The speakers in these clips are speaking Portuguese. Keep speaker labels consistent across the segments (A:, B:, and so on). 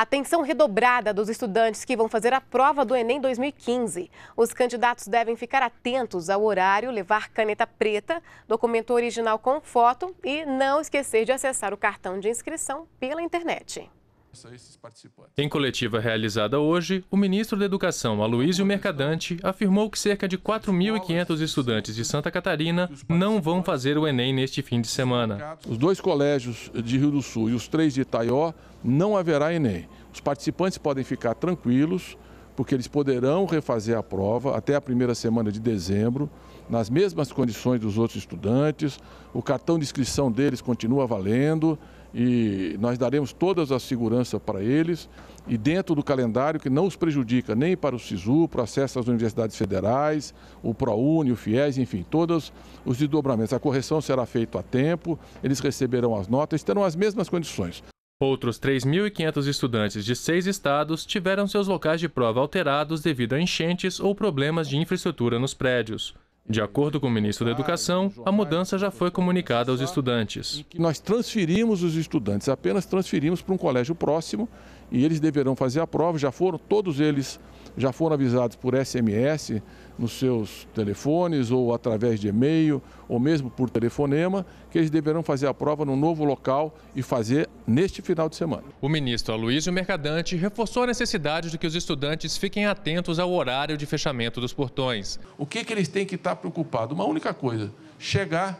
A: Atenção redobrada dos estudantes que vão fazer a prova do Enem 2015. Os candidatos devem ficar atentos ao horário, levar caneta preta, documento original com foto e não esquecer de acessar o cartão de inscrição pela internet
B: a esses
C: participantes. Em coletiva realizada hoje, o ministro da Educação, Aloysio Mercadante, afirmou que cerca de 4.500 estudantes de Santa Catarina não vão fazer o Enem neste fim de semana.
B: Os dois colégios de Rio do Sul e os três de Itaió não haverá Enem. Os participantes podem ficar tranquilos, porque eles poderão refazer a prova até a primeira semana de dezembro, nas mesmas condições dos outros estudantes, o cartão de inscrição deles continua valendo e nós daremos todas as segurança para eles e dentro do calendário que não os prejudica nem para o SISU, para o acesso às universidades federais, o ProUni, o FIES, enfim, todos os desdobramentos. A correção será feita a tempo, eles receberão as notas, terão as mesmas condições.
C: Outros 3.500 estudantes de seis estados tiveram seus locais de prova alterados devido a enchentes ou problemas de infraestrutura nos prédios. De acordo com o ministro da Educação, a mudança já foi comunicada aos estudantes.
B: Nós transferimos os estudantes, apenas transferimos para um colégio próximo e eles deverão fazer a prova. Já foram, todos eles já foram avisados por SMS nos seus telefones ou através de e-mail ou mesmo por telefonema que eles deverão fazer a prova no novo local e fazer neste final de semana.
C: O ministro Aloysio Mercadante reforçou a necessidade de que os estudantes fiquem atentos ao horário de fechamento dos portões. O que, que eles têm que estar tá preocupado. Uma única coisa: chegar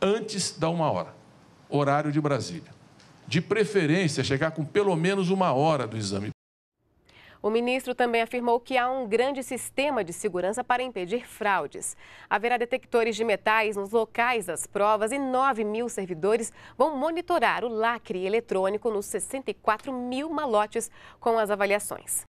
C: antes
B: da uma hora, horário de Brasília. De preferência, chegar com pelo menos uma hora do exame.
A: O ministro também afirmou que há um grande sistema de segurança para impedir fraudes. Haverá detectores de metais nos locais das provas e 9 mil servidores vão monitorar o lacre eletrônico nos 64 mil malotes com as avaliações.